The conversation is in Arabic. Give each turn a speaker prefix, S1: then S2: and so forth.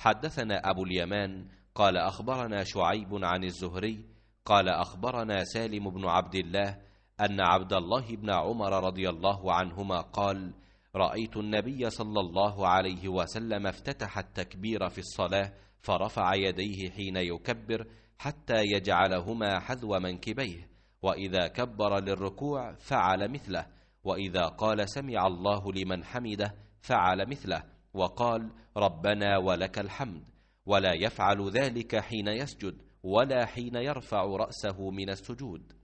S1: حدثنا أبو اليمان قال أخبرنا شعيب عن الزهري قال أخبرنا سالم بن عبد الله أن عبد الله بن عمر رضي الله عنهما قال رأيت النبي صلى الله عليه وسلم افتتح التكبير في الصلاة فرفع يديه حين يكبر حتى يجعلهما حذو منكبيه وإذا كبر للركوع فعل مثله وإذا قال سمع الله لمن حمده فعل مثله وقال ربنا ولك الحمد ولا يفعل ذلك حين يسجد ولا حين يرفع راسه من السجود